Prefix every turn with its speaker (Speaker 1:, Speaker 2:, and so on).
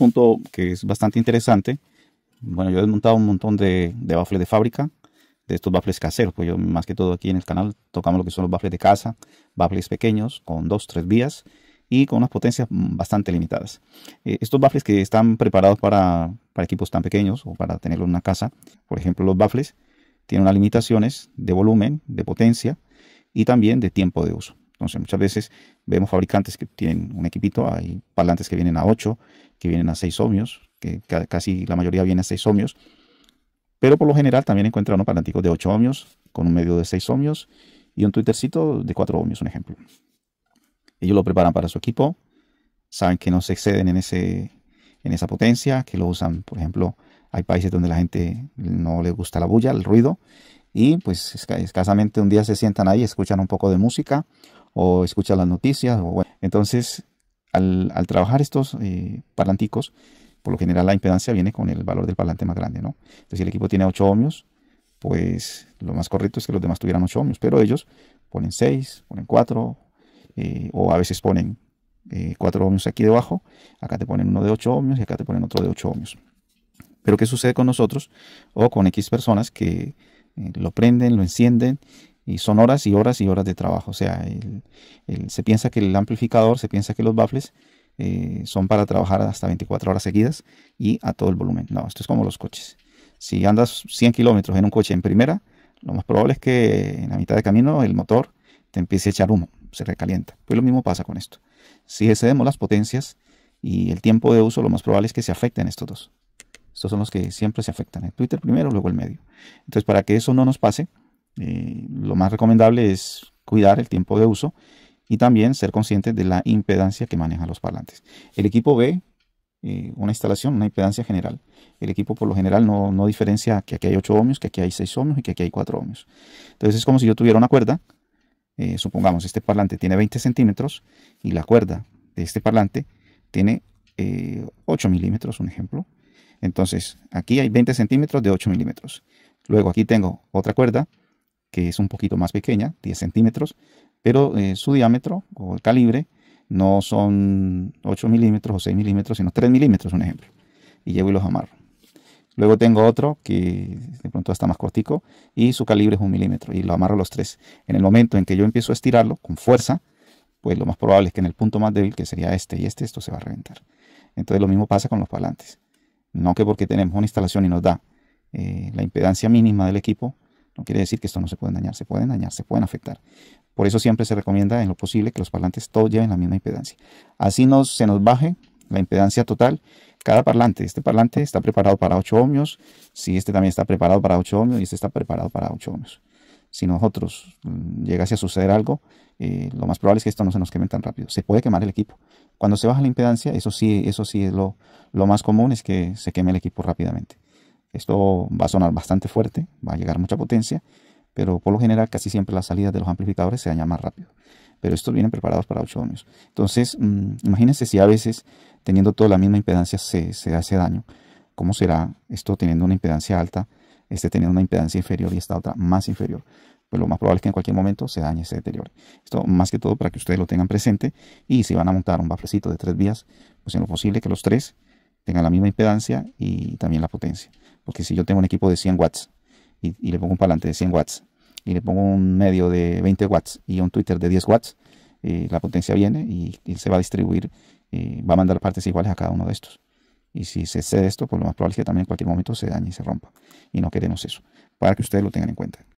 Speaker 1: punto que es bastante interesante. Bueno, yo he desmontado un montón de, baffles de fábrica, de estos baffles caseros, pues yo más que todo aquí en el canal tocamos lo que son los baffles de casa, baffles pequeños con dos, tres vías y con unas potencias bastante limitadas. Eh, estos baffles que están preparados para, para, equipos tan pequeños o para tenerlo en una casa, por ejemplo los baffles, tienen unas limitaciones de volumen, de potencia y también de tiempo de uso. Entonces muchas veces vemos fabricantes que tienen un equipito, hay parlantes que vienen a 8, que vienen a seis ohmios, que casi la mayoría viene a seis ohmios, pero por lo general también encuentran unos antiguos de 8 ohmios, con un medio de 6 ohmios y un twittercito de 4 ohmios, un ejemplo. Ellos lo preparan para su equipo, saben que no se exceden en, ese, en esa potencia, que lo usan, por ejemplo, hay países donde la gente no le gusta la bulla, el ruido, y pues escasamente un día se sientan ahí, escuchan un poco de música o escuchan las noticias. O bueno. Entonces al, trabajar estos eh, parlanticos, por lo general la impedancia viene con el valor del parlante más grande, ¿no? Entonces, si el equipo tiene 8 ohmios, pues lo más correcto es que los demás tuvieran 8 ohmios, pero ellos ponen 6, ponen 4, eh, o a veces ponen 4 eh, ohmios aquí debajo, acá te ponen uno de 8 ohmios y acá te ponen otro de 8 ohmios. Pero ¿qué sucede con nosotros o con X personas que lo prenden, lo encienden y son horas y horas y horas de trabajo. O sea, se piensa que el amplificador, se piensa que los baffles eh, son para trabajar hasta 24 horas seguidas y a todo el volumen. No, esto es como los coches. Si andas 100 kilómetros en un coche en primera, lo más probable es que en la mitad de camino el motor te empiece a echar humo, se recalienta. Pues lo mismo pasa con esto. Si excedemos las potencias y el tiempo de uso, lo más probable es que se afecten estos dos. Estos son los que siempre se afectan, el Twitter primero, luego el medio. Entonces, para que eso no nos pase, eh, lo más recomendable es cuidar el tiempo de uso y también ser consciente de la impedancia que manejan los parlantes. El equipo ve eh, una instalación, una impedancia general. El equipo por lo general no, diferencia que aquí hay 8 ohmios, que aquí hay 6 ohmios y que aquí hay 4 ohmios. Entonces es como si yo tuviera una cuerda, eh, supongamos este parlante tiene 20 centímetros y la cuerda de este parlante tiene 8 milímetros, un ejemplo. Entonces aquí hay 20 centímetros de 8 milímetros. Luego aquí tengo otra cuerda que es un poquito más pequeña, 10 centímetros, pero eh, su diámetro o el calibre no son 8 milímetros o 6 milímetros, sino 3 milímetros, un ejemplo. Y llevo y los amarro. Luego tengo otro que de pronto está más cortico y su calibre es un milímetro y lo amarro los tres. En el momento en que yo empiezo a estirarlo con fuerza, pues lo más probable es que en el punto más débil, que sería este y este, esto se va a reventar. Entonces lo mismo pasa con los parlantes. No que porque tenemos una instalación y nos da eh, la impedancia mínima del equipo, no quiere decir que esto no se pueden dañar, se pueden dañar, se pueden afectar. Por eso siempre se recomienda en lo posible que los parlantes todos lleven la misma impedancia. Así no se nos baje la impedancia total. Cada parlante, este parlante está preparado para 8 ohmios, si este también está preparado para 8 ohmios y este está preparado para 8 ohmios. Si nosotros mm, llegase a suceder algo, eh, lo más probable es que esto no se nos queme tan rápido. Se puede quemar el equipo. Cuando se baja la impedancia, eso sí, eso sí es lo más común, es que se queme el equipo rápidamente. Esto va a sonar bastante fuerte, va a llegar mucha potencia, pero por lo general casi siempre las salidas de los amplificadores se dañan más rápido. Pero estos vienen preparados para 8 ohmios. Entonces, mm, imagínense si a veces teniendo toda la misma impedancia se, se hace daño. ¿Cómo será esto teniendo una impedancia alta, este teniendo una impedancia inferior y esta otra más inferior? pues lo más probable es que en cualquier momento se dañe, se deteriore. Esto más que todo para que ustedes lo tengan presente y si van a montar un baflecito de tres vías, pues en lo posible que los tres tengan la misma impedancia y también la potencia. Porque si yo tengo un equipo de 100 watts y, le pongo un parlante de 100 watts y le pongo un medio de 20 watts y un Twitter de 10 watts, eh, la potencia viene y, se va a distribuir, eh, va a mandar partes iguales a cada uno de estos. Y si se cede esto, pues lo más probable es que también en cualquier momento se dañe y se rompa. Y no queremos eso, para que ustedes lo tengan en cuenta.